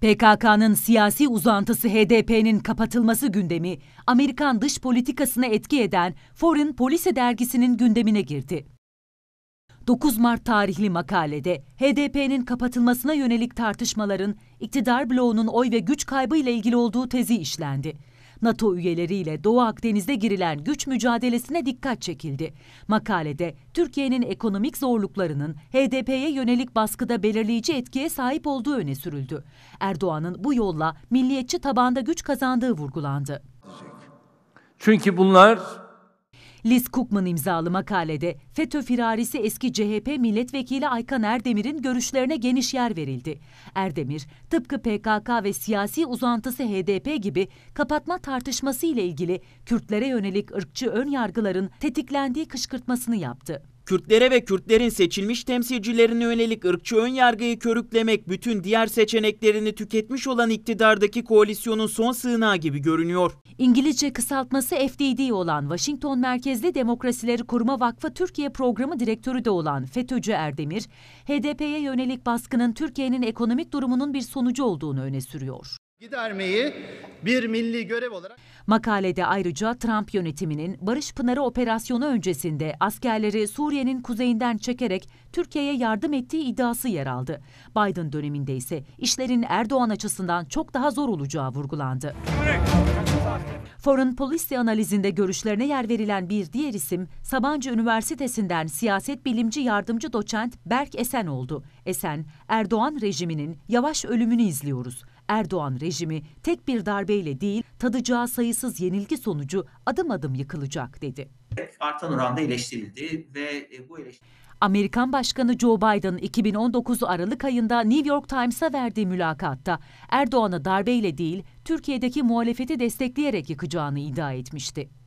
PKK'nın siyasi uzantısı HDP'nin kapatılması gündemi, Amerikan dış politikasına etki eden Foreign Policy dergisinin gündemine girdi. 9 Mart tarihli makalede HDP'nin kapatılmasına yönelik tartışmaların iktidar bloğunun oy ve güç kaybı ile ilgili olduğu tezi işlendi. NATO üyeleriyle Doğu Akdeniz'de girilen güç mücadelesine dikkat çekildi. Makalede Türkiye'nin ekonomik zorluklarının HDP'ye yönelik baskıda belirleyici etkiye sahip olduğu öne sürüldü. Erdoğan'ın bu yolla milliyetçi tabanda güç kazandığı vurgulandı. Çünkü bunlar Liz Cookman imzalı makalede FETÖ firarisi eski CHP milletvekili Aykan Erdemir'in görüşlerine geniş yer verildi. Erdemir, tıpkı PKK ve siyasi uzantısı HDP gibi kapatma tartışması ile ilgili Kürtlere yönelik ırkçı ön yargıların tetiklendiği kışkırtmasını yaptı. Kürtlere ve Kürtlerin seçilmiş temsilcilerine yönelik ırkçı ön yargıyı körüklemek bütün diğer seçeneklerini tüketmiş olan iktidardaki koalisyonun son sığınağı gibi görünüyor. İngilizce kısaltması FDD olan Washington merkezli Demokrasileri Koruma Vakfı Türkiye programı direktörü de olan FETÖ'cü Erdemir, HDP'ye yönelik baskının Türkiye'nin ekonomik durumunun bir sonucu olduğunu öne sürüyor gidermeyi bir milli görev olarak Makalede ayrıca Trump yönetiminin Barış Pınarı operasyonu öncesinde askerleri Suriye'nin kuzeyinden çekerek Türkiye'ye yardım ettiği iddiası yer aldı. Biden döneminde ise işlerin Erdoğan açısından çok daha zor olacağı vurgulandı. Foreign Policy analizinde görüşlerine yer verilen bir diğer isim Sabancı Üniversitesi'nden siyaset bilimci yardımcı doçent Berk Esen oldu. Esen, Erdoğan rejiminin yavaş ölümünü izliyoruz. Erdoğan rejimi tek bir darbeyle değil tadacağı sayısız yenilgi sonucu adım adım yıkılacak dedi. Artan oranda eleştirildi ve e, bu eleştiri... Amerikan Başkanı Joe Biden 2019 Aralık ayında New York Times'a verdiği mülakatta Erdoğan'ı darbeyle değil Türkiye'deki muhalefeti destekleyerek yıkacağını iddia etmişti.